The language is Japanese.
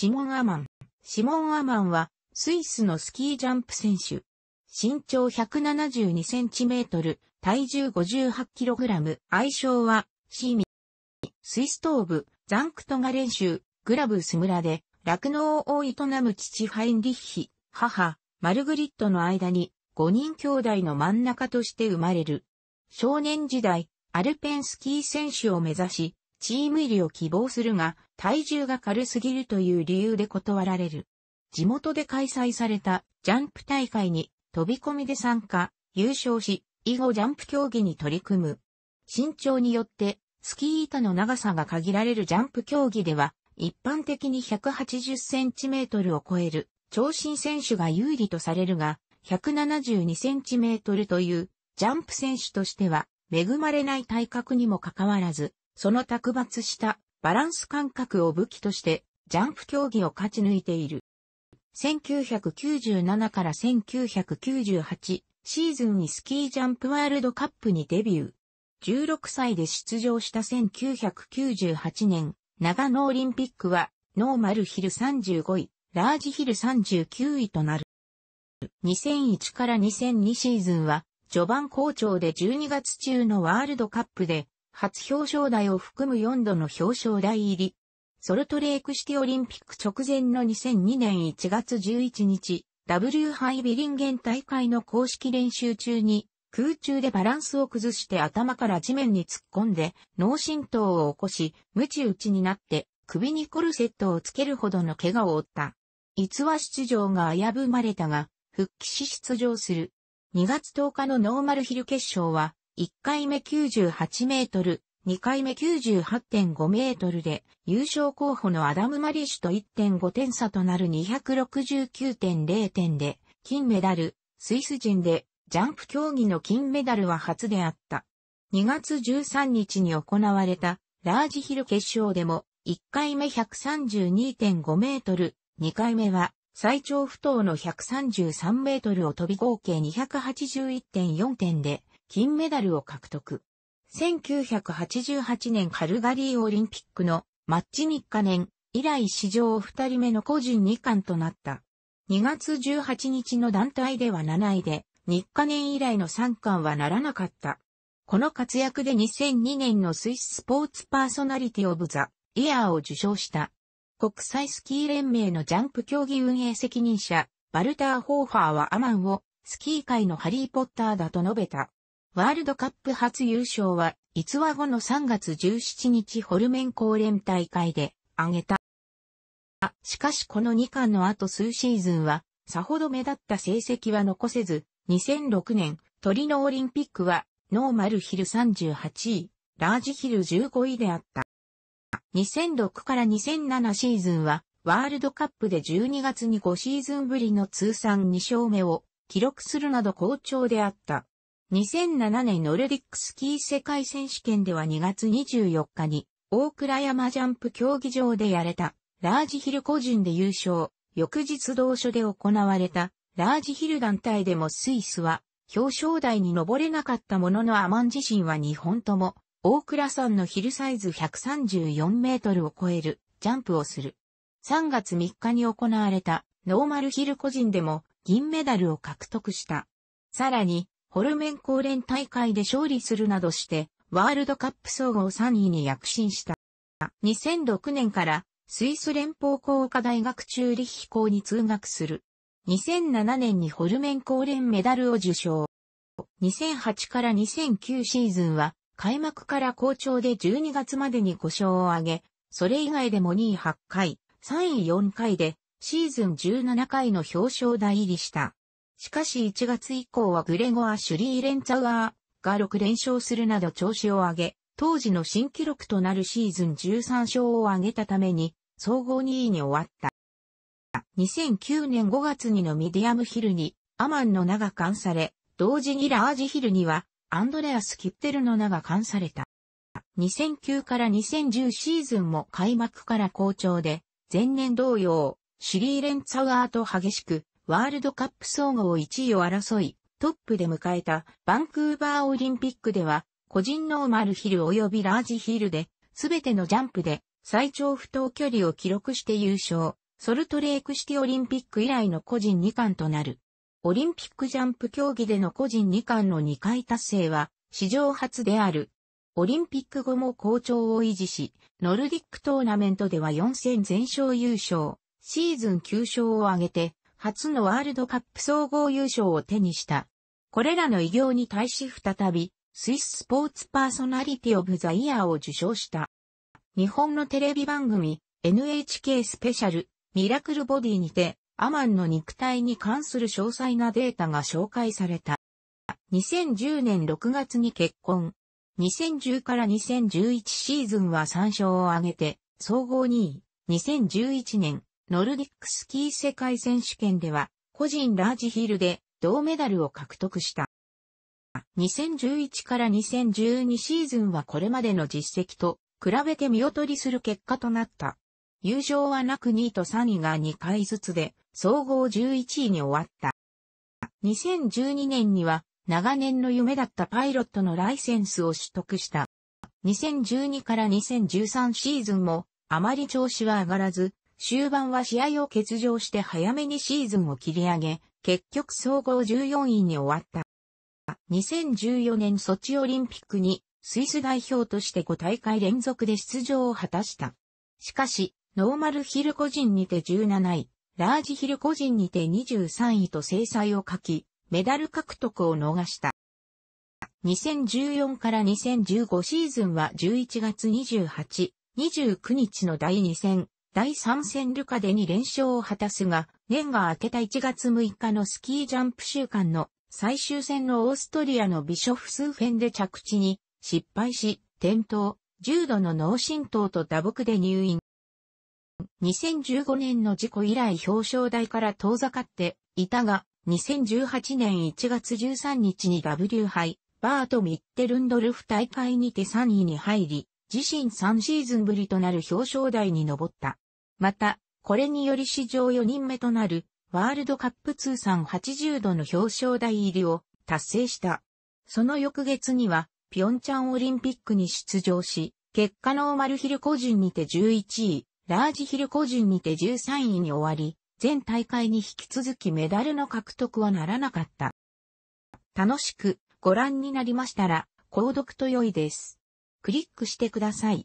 シモン・アマン。シモン・アマンは、スイスのスキージャンプ選手。身長 172cm、体重 58kg、愛称は、シーミ。スイス東部、ザンクトガ練習、グラブス村で、酪農を営む父ハインリッヒ、母、マルグリットの間に、5人兄弟の真ん中として生まれる。少年時代、アルペンスキー選手を目指し、チーム入りを希望するが、体重が軽すぎるという理由で断られる。地元で開催されたジャンプ大会に飛び込みで参加、優勝し、以後ジャンプ競技に取り組む。身長によってスキー板の長さが限られるジャンプ競技では、一般的に180センチメートルを超える長身選手が有利とされるが、172センチメートルというジャンプ選手としては恵まれない体格にもかかわらず、その卓抜したバランス感覚を武器としてジャンプ競技を勝ち抜いている。1997から1998シーズンにスキージャンプワールドカップにデビュー。16歳で出場した1998年、長野オリンピックは、ノーマルヒル35位、ラージヒル39位となる。2001から2002シーズンは、序盤好調で12月中のワールドカップで初表彰台を含む4度の表彰台入り。ソルトレークシティオリンピック直前の2002年1月11日、W 杯ビリンゲン大会の公式練習中に、空中でバランスを崩して頭から地面に突っ込んで、脳震盪を起こし、無知打ちになって、首にコルセットをつけるほどの怪我を負った。逸話出場が危ぶまれたが、復帰し出場する。2月10日のノーマルヒル決勝は、1回目98メートル、2回目98.5メートルで、優勝候補のアダム・マリシュと1.5点差となる269.0点で、金メダル、スイス人で、ジャンプ競技の金メダルは初であった。2月13日に行われた、ラージヒル決勝でも、1回目132.5メートル、2回目は、最長不倒の133メートルを飛び合計281.4点で、金メダルを獲得。1988年カルガリーオリンピックのマッチ日課年以来史上2人目の個人2冠となった。2月18日の団体では7位で、日課年以来の3冠はならなかった。この活躍で2002年のスイススポーツパーソナリティオブザイヤーを受賞した。国際スキー連盟のジャンプ競技運営責任者、バルター・ホーファーはアマンをスキー界のハリー・ポッターだと述べた。ワールドカップ初優勝は、逸話後の3月17日ホルメン公連大会で挙げた。しかしこの2冠の後数シーズンは、さほど目立った成績は残せず、2006年、トリノオリンピックは、ノーマルヒル38位、ラージヒル15位であった。2006から2007シーズンは、ワールドカップで12月に5シーズンぶりの通算2勝目を記録するなど好調であった。2007年ノルディックスキー世界選手権では2月24日に、大倉山ジャンプ競技場でやれた、ラージヒル個人で優勝、翌日同所で行われた、ラージヒル団体でもスイスは、表彰台に登れなかったもののアマン自身は2本とも、大倉さんのヒルサイズ134メートルを超えるジャンプをする。3月3日に行われたノーマルヒル個人でも銀メダルを獲得した。さらにホルメン高連大会で勝利するなどして、ワールドカップ総合3位に躍進した。2006年からスイス連邦工科大学中ュ飛行に通学する。2007年にホルメン高連メダルを受賞。2008から2009シーズンは開幕から好調で12月までに5勝を挙げ、それ以外でも2位8回、3位4回でシーズン17回の表彰台入りした。しかし1月以降はグレゴア・シュリー・レンツァワーが6連勝するなど調子を上げ、当時の新記録となるシーズン13勝を挙げたために、総合2位に終わった。2009年5月にのミディアムヒルにアマンの名が冠され、同時にラージヒルにはアンドレアス・キッテルの名が冠された。2009から2010シーズンも開幕から好調で、前年同様、シュリーレンツァワーと激しくワールドカップ総合1位を争い、トップで迎えたバンクーバーオリンピックでは、個人ノーマルヒル及びラージヒルで、すべてのジャンプで最長不当距離を記録して優勝、ソルトレークシティオリンピック以来の個人2冠となる。オリンピックジャンプ競技での個人2冠の2回達成は、史上初である。オリンピック後も好調を維持し、ノルディックトーナメントでは4戦全勝優勝、シーズン9勝を挙げて、初のワールドカップ総合優勝を手にした。これらの偉業に対し再び、スイススポーツパーソナリティオブザイヤーを受賞した。日本のテレビ番組 NHK スペシャルミラクルボディにてアマンの肉体に関する詳細なデータが紹介された。2010年6月に結婚。2010から2011シーズンは3勝を挙げて総合2位。2011年ノルディックスキー世界選手権では、個人ラージヒルで銅メダルを獲得した。2011から2012シーズンはこれまでの実績と比べて見劣りする結果となった。優勝はなく2位と3位が2回ずつで、総合11位に終わった。2012年には、長年の夢だったパイロットのライセンスを取得した。2012から2013シーズンも、あまり調子は上がらず、終盤は試合を欠場して早めにシーズンを切り上げ、結局総合14位に終わった。2014年ソチオリンピックにスイス代表として5大会連続で出場を果たした。しかし、ノーマルヒル個人にて17位、ラージヒル個人にて23位と制裁を書き、メダル獲得を逃した。2014から2015シーズンは11月28、29日の第2戦、第3戦ルカで2連勝を果たすが、年が明けた1月6日のスキージャンプ週間の最終戦のオーストリアのビショフスーフェンで着地に失敗し、転倒、重度の脳震盪と打撲で入院。2015年の事故以来表彰台から遠ざかっていたが、2018年1月13日に W 杯、バート・ミッテルンドルフ大会にて3位に入り、自身3シーズンぶりとなる表彰台に上った。また、これにより史上4人目となるワールドカップ通算80度の表彰台入りを達成した。その翌月には、ピョンチャンオリンピックに出場し、結果ノーマルヒル個人にて11位、ラージヒル個人にて13位に終わり、全大会に引き続きメダルの獲得はならなかった。楽しくご覧になりましたら、購読と良いです。クリックしてください。